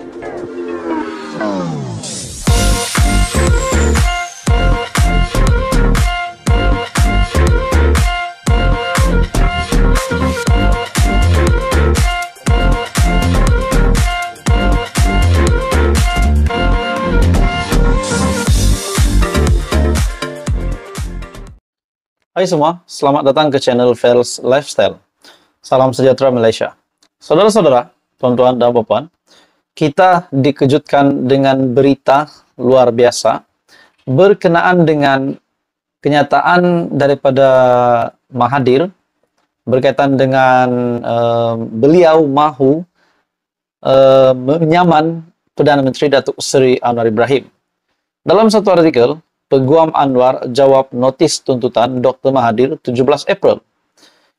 Hai semua, selamat datang ke channel Fels Lifestyle. Salam sejahtera Malaysia. Saudara-saudara, tuan-tuan dan puan kita dikejutkan dengan berita luar biasa berkenaan dengan kenyataan daripada Mahadir berkaitan dengan uh, beliau mahu uh, menyaman Perdana Menteri Datuk Seri Anwar Ibrahim. Dalam satu artikel, Peguam Anwar jawab notis tuntutan Dr. Mahadir 17 April.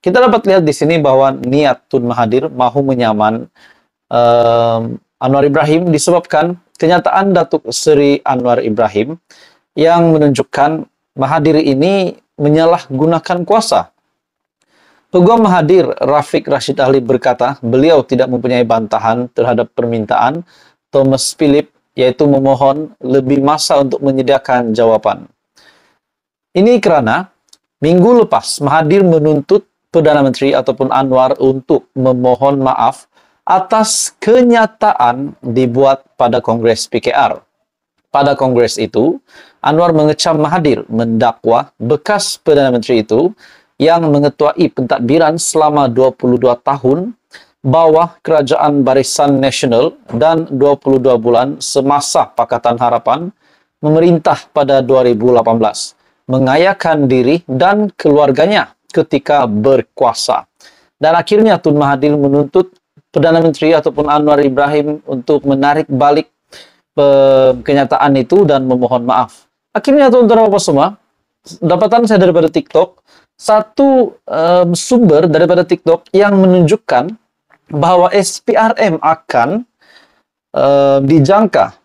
Kita dapat lihat di sini bahwa niat Tun Mahadir mahu menyaman uh, Anwar Ibrahim disebabkan kenyataan Datuk Seri Anwar Ibrahim yang menunjukkan Mahadir ini menyalahgunakan kuasa. Peguam Mahadir Rafiq Rashid Ali berkata, beliau tidak mempunyai bantahan terhadap permintaan Thomas Philip yaitu memohon lebih masa untuk menyediakan jawaban. Ini kerana minggu lepas Mahadir menuntut Perdana Menteri ataupun Anwar untuk memohon maaf atas kenyataan dibuat pada Kongres PKR. Pada Kongres itu, Anwar mengecam Mahathir mendakwa bekas Perdana Menteri itu yang mengetuai pentadbiran selama 22 tahun bawah Kerajaan Barisan Nasional dan 22 bulan semasa Pakatan Harapan memerintah pada 2018 mengayakan diri dan keluarganya ketika berkuasa. Dan akhirnya Tun Mahathir menuntut Perdana Menteri ataupun Anwar Ibrahim untuk menarik balik uh, kenyataan itu dan memohon maaf. Akhirnya tuan-tuan apa semua, dapatan saya daripada TikTok, satu um, sumber daripada TikTok yang menunjukkan bahwa SPRM akan um, dijangka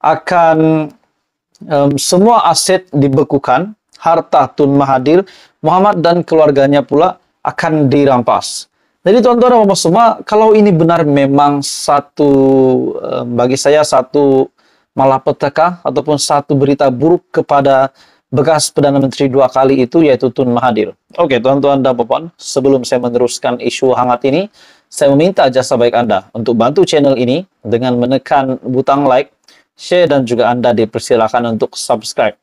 akan semua aset dibekukan, harta tun mahadir, Muhammad dan keluarganya pula akan dirampas. Jadi tuan-tuan dan bapak semua, kalau ini benar memang satu, eh, bagi saya satu malapetaka ataupun satu berita buruk kepada bekas Perdana Menteri dua kali itu yaitu Tun Mahathir. Oke, tuan-tuan dan bapak, sebelum saya meneruskan isu hangat ini, saya meminta jasa baik Anda untuk bantu channel ini dengan menekan butang like, share, dan juga Anda dipersilakan untuk subscribe.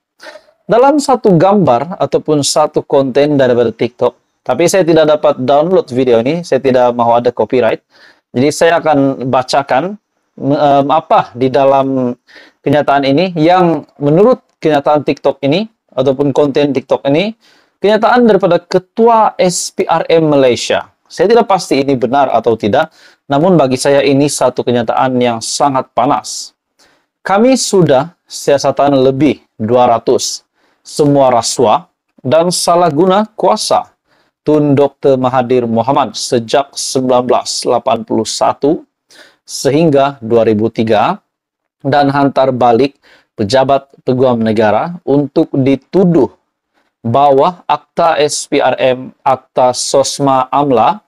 Dalam satu gambar ataupun satu konten daripada TikTok, tapi saya tidak dapat download video ini, saya tidak mau ada copyright. Jadi saya akan bacakan um, apa di dalam kenyataan ini yang menurut kenyataan TikTok ini ataupun konten TikTok ini kenyataan daripada ketua SPRM Malaysia. Saya tidak pasti ini benar atau tidak, namun bagi saya ini satu kenyataan yang sangat panas. Kami sudah siasatan lebih 200 semua rasuah dan salah guna kuasa Tun Dr. Mahathir Mohamad sejak 1981 sehingga 2003 dan hantar balik pejabat peguam negara untuk dituduh bahwa akta SPRM, akta SOSMA AMLA,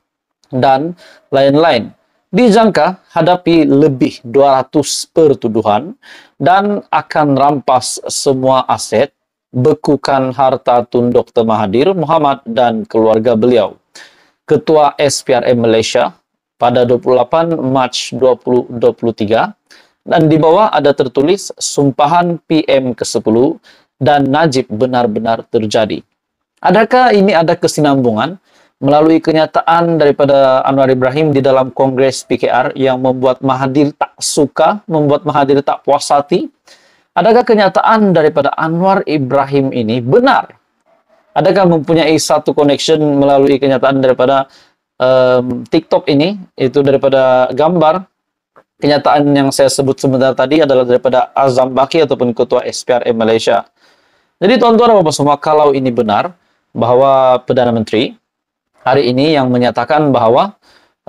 dan lain-lain. Dijangka hadapi lebih 200 pertuduhan dan akan rampas semua aset bekukan harta Tun Dr. Mahathir Muhammad dan keluarga beliau. Ketua SPRM Malaysia pada 28 Mac 2023 dan di bawah ada tertulis sumpahan PM ke-10 dan Najib benar-benar terjadi. Adakah ini ada kesinambungan melalui kenyataan daripada Anwar Ibrahim di dalam Kongres PKR yang membuat Mahathir tak suka, membuat Mahathir tak puas hati Adakah kenyataan daripada Anwar Ibrahim ini benar? Adakah mempunyai satu connection melalui kenyataan daripada um, TikTok ini, itu daripada gambar? Kenyataan yang saya sebut sebentar tadi adalah daripada Azam Baki ataupun Ketua SPRM Malaysia. Jadi tuan-tuan bapak semua, kalau ini benar bahwa Perdana Menteri hari ini yang menyatakan bahwa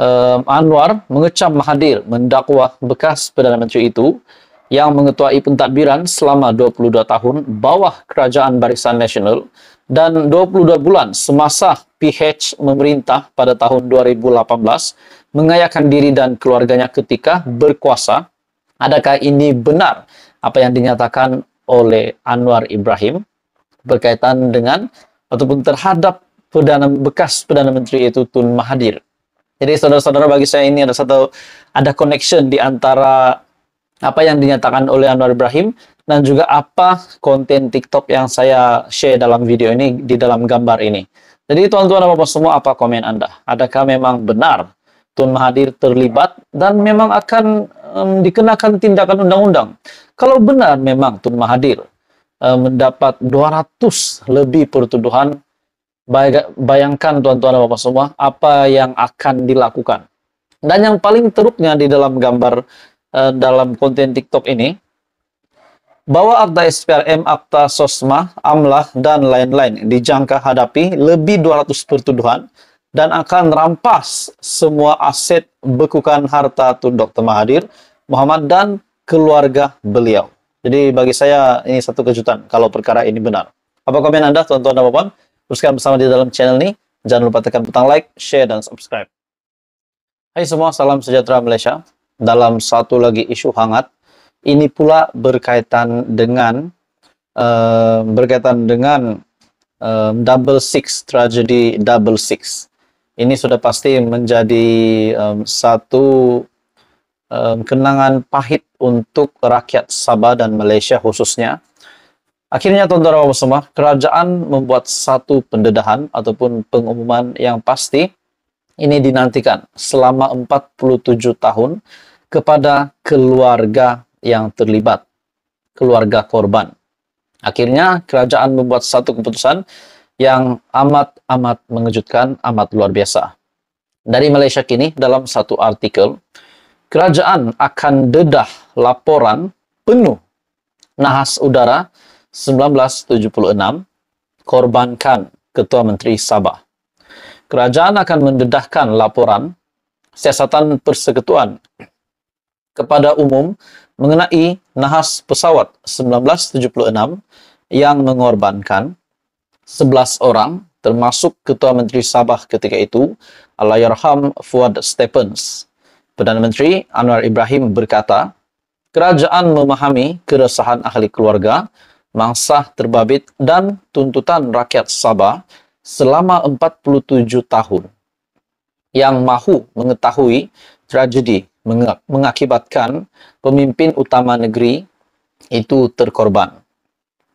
um, Anwar mengecam Mahathir mendakwa bekas Perdana Menteri itu yang mengetuai pentadbiran selama 22 tahun bawah Kerajaan Barisan Nasional dan 22 bulan semasa PH memerintah pada tahun 2018 mengayakan diri dan keluarganya ketika berkuasa. Adakah ini benar apa yang dinyatakan oleh Anwar Ibrahim berkaitan dengan ataupun terhadap perdana bekas perdana menteri itu Tun Mahathir? Jadi saudara-saudara bagi saya ini ada satu ada connection di antara apa yang dinyatakan oleh Anwar Ibrahim dan juga apa konten TikTok yang saya share dalam video ini di dalam gambar ini. Jadi tuan-tuan dan bapak semua apa komen Anda? Adakah memang benar Tun Mahathir terlibat dan memang akan um, dikenakan tindakan undang-undang? Kalau benar memang Tun Mahathir um, mendapat 200 lebih pertuduhan, bayangkan tuan-tuan dan bapak semua apa yang akan dilakukan. Dan yang paling teruknya di dalam gambar Eh, dalam konten TikTok ini bahwa akta SPRM, akta SOSMA, AMLAH, dan lain-lain dijangka hadapi lebih 200 pertuduhan dan akan rampas semua aset bekukan harta Tun Dr. Mahathir, Muhammad, dan keluarga beliau. Jadi bagi saya ini satu kejutan kalau perkara ini benar. Apa komen Anda, tuan-tuan dan puan? Teruskan bersama di dalam channel ini. Jangan lupa tekan butang like, share, dan subscribe. Hai semua, salam sejahtera Malaysia dalam satu lagi isu hangat. Ini pula berkaitan dengan uh, berkaitan dengan uh, double six tragedy double six. Ini sudah pasti menjadi um, satu um, kenangan pahit untuk rakyat Sabah dan Malaysia khususnya. Akhirnya tuan-tuan semua, kerajaan membuat satu pendedahan ataupun pengumuman yang pasti ini dinantikan selama 47 tahun kepada keluarga yang terlibat, keluarga korban. Akhirnya kerajaan membuat satu keputusan yang amat-amat mengejutkan, amat luar biasa. Dari Malaysia kini, dalam satu artikel, kerajaan akan dedah laporan penuh nahas udara 1976 korbankan Ketua Menteri Sabah. Kerajaan akan mendedahkan laporan siasatan persekutuan kepada umum mengenai nahas pesawat 1976 yang mengorbankan 11 orang termasuk Ketua Menteri Sabah ketika itu Alayarham Fuad Stephens. Perdana Menteri Anwar Ibrahim berkata, kerajaan memahami keresahan ahli keluarga, mangsa terbabit dan tuntutan rakyat Sabah selama 47 tahun yang mahu mengetahui tragedi mengakibatkan pemimpin utama negeri itu terkorban.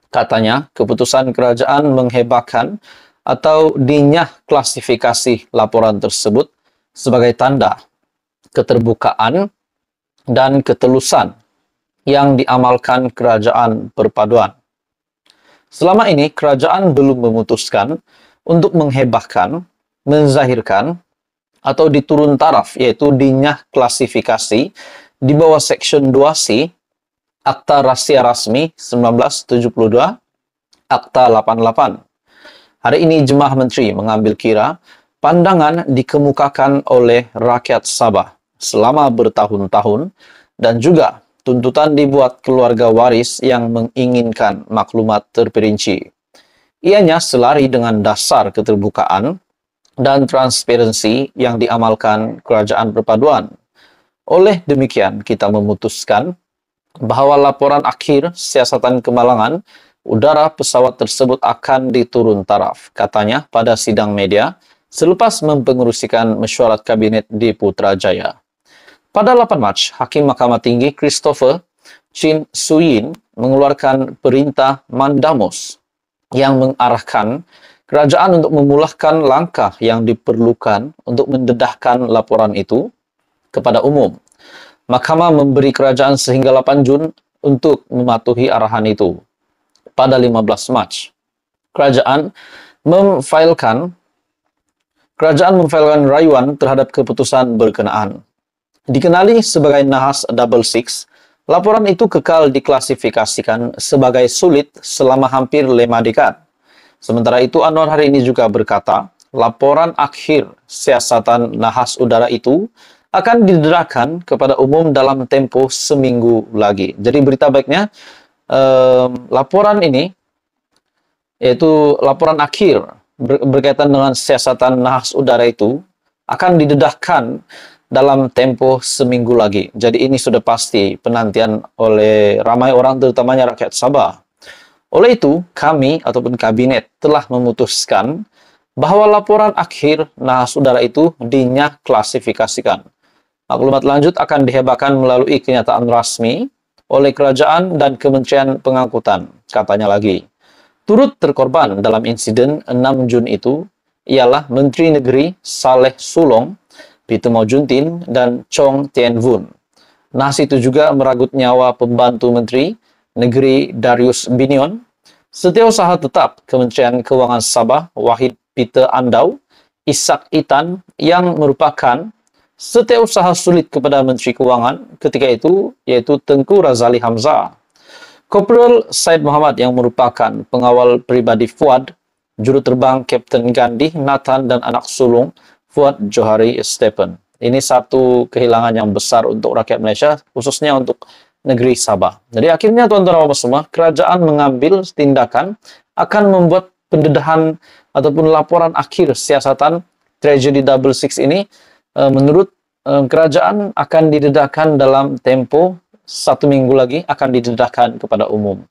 Katanya, keputusan kerajaan menghebahkan atau dinyah klasifikasi laporan tersebut sebagai tanda keterbukaan dan ketelusan yang diamalkan kerajaan perpaduan. Selama ini kerajaan belum memutuskan untuk menghebahkan, menzahirkan, atau diturun taraf yaitu dinyah klasifikasi di bawah section 2C Akta Rahasia Rasmi 1972 Akta 88. Hari ini jemaah menteri mengambil kira pandangan dikemukakan oleh rakyat Sabah selama bertahun-tahun dan juga tuntutan dibuat keluarga waris yang menginginkan maklumat terperinci. Ianya selari dengan dasar keterbukaan dan transparansi yang diamalkan kerajaan perpaduan. Oleh demikian, kita memutuskan bahawa laporan akhir siasatan kemalangan udara pesawat tersebut akan diturun taraf, katanya pada sidang media selepas mempengerusikan mesyuarat kabinet di Putrajaya. Pada 8 Mac, Hakim Mahkamah Tinggi Christopher Chin Suyin mengeluarkan perintah mandamus yang mengarahkan kerajaan untuk memulahkan langkah yang diperlukan untuk mendedahkan laporan itu kepada umum. Mahkamah memberi kerajaan sehingga 8 Jun untuk mematuhi arahan itu. Pada 15 Mac, kerajaan memfailkan kerajaan memfailkan rayuan terhadap keputusan berkenaan. Dikenali sebagai nahas double six, laporan itu kekal diklasifikasikan sebagai sulit selama hampir lima dekad Sementara itu, Anwar hari ini juga berkata, laporan akhir siasatan nahas udara itu akan diderakan kepada umum dalam tempo seminggu lagi. Jadi berita baiknya, eh, laporan ini, yaitu laporan akhir ber berkaitan dengan siasatan nahas udara itu, akan didedahkan dalam tempo seminggu lagi. Jadi ini sudah pasti penantian oleh ramai orang, terutamanya rakyat Sabah. Oleh itu, kami ataupun kabinet telah memutuskan bahwa laporan akhir nahas udara itu dinyak klasifikasikan. Maklumat lanjut akan dihebakan melalui kenyataan rasmi oleh kerajaan dan Kementerian Pengangkutan, katanya lagi. Turut terkorban dalam insiden 6 Jun itu ialah Menteri Negeri Saleh Sulong, Peter Mojuntin, dan Chong Vun. Nas itu juga meragut nyawa pembantu menteri Negeri Darius Binion, Setiausaha Tetap Kementerian Keuangan Sabah Wahid Peter Andau, Ishak Itan yang merupakan setiausaha sulit kepada Menteri Keuangan ketika itu yaitu Tengku Razali Hamzah. Kopral Said Muhammad yang merupakan pengawal pribadi Fuad, juru terbang Kapten Gandhi, Nathan dan anak sulung Fuad Johari Stephen. Ini satu kehilangan yang besar untuk rakyat Malaysia, khususnya untuk negeri Sabah. Jadi akhirnya tuan-tuan bapak semua, kerajaan mengambil tindakan akan membuat pendedahan ataupun laporan akhir siasatan tragedi double six ini e, menurut e, kerajaan akan didedahkan dalam tempo satu minggu lagi akan didedahkan kepada umum.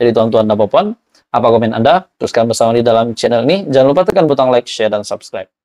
Jadi tuan-tuan dan puan apa komen Anda? Teruskan bersama di dalam channel ini. Jangan lupa tekan butang like, share, dan subscribe.